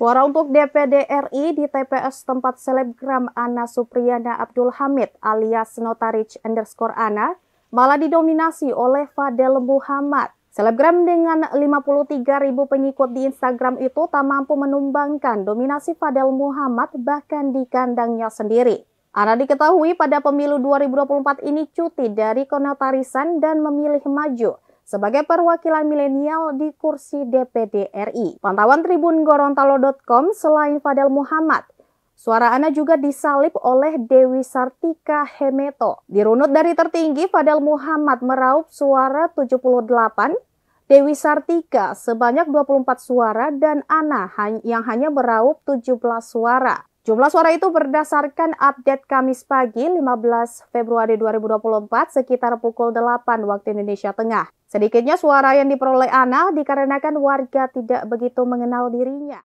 Suara untuk DPD RI di TPS tempat selebgram Ana Supriyana Abdul Hamid alias Notarich underscore Ana malah didominasi oleh Fadel Muhammad. Selebgram dengan 53 ribu pengikut di Instagram itu tak mampu menumbangkan dominasi Fadel Muhammad bahkan di kandangnya sendiri. Ana diketahui pada pemilu 2024 ini cuti dari konotarisan dan memilih maju sebagai perwakilan milenial di kursi DPD RI. Pantauan Tribun Gorontalo.com selain Fadel Muhammad, Suara Ana juga disalip oleh Dewi Sartika Hemeto. Dirunut dari tertinggi, Fadel Muhammad meraup suara 78, Dewi Sartika sebanyak 24 suara dan Ana yang hanya meraup 17 suara. Jumlah suara itu berdasarkan update Kamis pagi 15 Februari 2024 sekitar pukul 8 waktu Indonesia Tengah. Sedikitnya suara yang diperoleh Ana dikarenakan warga tidak begitu mengenal dirinya.